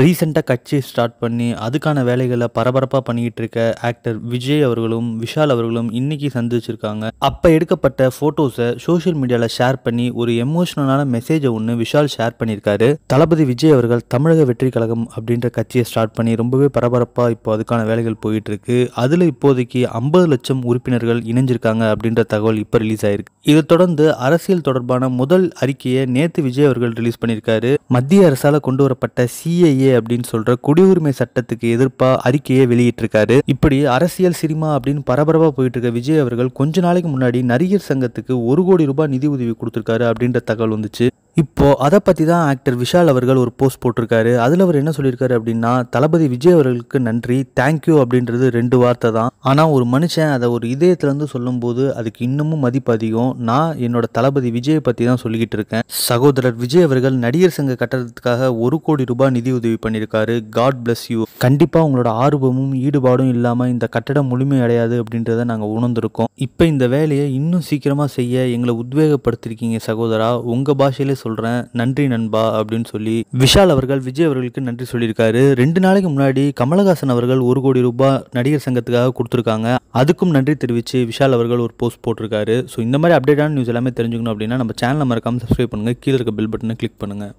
ரீசெண்டாக கட்சி ஸ்டார்ட் பண்ணி அதுக்கான வேலைகளை பரபரப்பாக பண்ணிக்கிட்டு இருக்க ஆக்டர் விஜய் அவர்களும் விஷால் அவர்களும் இன்னைக்கு சந்திச்சிருக்காங்க அப்போ எடுக்கப்பட்ட ஃபோட்டோஸை சோஷியல் மீடியாவில் ஷேர் பண்ணி ஒரு எமோஷனலான மெசேஜை ஒன்று விஷால் ஷேர் பண்ணியிருக்காரு தளபதி விஜய் அவர்கள் தமிழக வெற்றி கழகம் அப்படின்ற கட்சியை ஸ்டார்ட் பண்ணி ரொம்பவே பரபரப்பாக இப்போ அதுக்கான வேலைகள் போயிட்டு இருக்கு அதில் இப்போதைக்கு ஐம்பது லட்சம் உறுப்பினர்கள் இணைஞ்சிருக்காங்க அப்படின்ற தகவல் இப்போ ரிலீஸ் ஆயிருக்கு இதை தொடர்ந்து அரசியல் தொடர்பான முதல் அறிக்கையை நேற்று விஜய் அவர்கள் ரிலீஸ் பண்ணியிருக்காரு மத்திய அரசால் கொண்டு வரப்பட்ட சிஐ இல்லையே அப்படின்னு சொல்ற குடியுரிமை சட்டத்துக்கு எதிர்ப்பா அறிக்கையை வெளியிட்டிருக்காரு இப்படி அரசியல் சினிமா அப்படின்னு பரபரப்பா போயிட்டு இருக்க விஜய் அவர்கள் கொஞ்ச நாளைக்கு முன்னாடி நடிகர் சங்கத்துக்கு ஒரு கோடி ரூபாய் நிதி உதவி கொடுத்துருக்காரு அப்படின்ற தகவல் வந்துச்சு இப்போது அதை பற்றி தான் ஆக்டர் விஷால் அவர்கள் ஒரு போஸ்ட் போட்டிருக்காரு அதில் அவர் என்ன சொல்லியிருக்காரு அப்படின்னா தளபதி விஜய் அவர்களுக்கு நன்றி தேங்க்யூ அப்படின்றது ரெண்டு வார்த்தை தான் ஆனால் ஒரு மனுஷன் அதை ஒரு இதயத்துலேருந்து சொல்லும்போது அதுக்கு இன்னமும் மதிப்பு அதிகம் நான் என்னோட தளபதி விஜயை பற்றி தான் சொல்லிக்கிட்டு இருக்கேன் சகோதரர் விஜய் அவர்கள் நடிகர் சங்க கட்டுறதுக்காக ஒரு கோடி ரூபாய் நிதி உதவி பண்ணியிருக்காரு காட் பிளஸ் யூ கண்டிப்பாக உங்களோட ஆர்வமும் ஈடுபாடும் இல்லாமல் இந்த கட்டடம் முழுமை அடையாது அப்படின்றத நாங்கள் உணர்ந்திருக்கோம் இப்போ இந்த வேலையை இன்னும் சீக்கிரமாக செய்ய எங்களை உத்வேகப்படுத்திருக்கீங்க சகோதரா உங்கள் பாஷையில் சொல்கிறேன் நன்றி நண்பா அப்படின்னு சொல்லி விஷால் அவர்கள் விஜய் அவர்களுக்கு நன்றி சொல்லியிருக்காரு ரெண்டு நாளைக்கு முன்னாடி கமலஹாசன் அவர்கள் ஒரு கோடி ரூபாய் நடிகர் சங்கத்துக்காக கொடுத்துருக்காங்க அதுக்கும் நன்றி தெரிவித்து விஷால் அவர்கள் ஒரு போஸ்ட் போட்டிருக்காரு ஸோ இந்த மாதிரி அப்டேட்டான நியூஸ் எல்லாமே தெரிஞ்சுக்கணும் அப்படின்னா நம்ம சேனலை மறக்காமல் சப்ஸ்கிரைப் பண்ணுங்கள் கீழே இருக்க பெல் பட்டனை கிளிக் பண்ணுங்கள்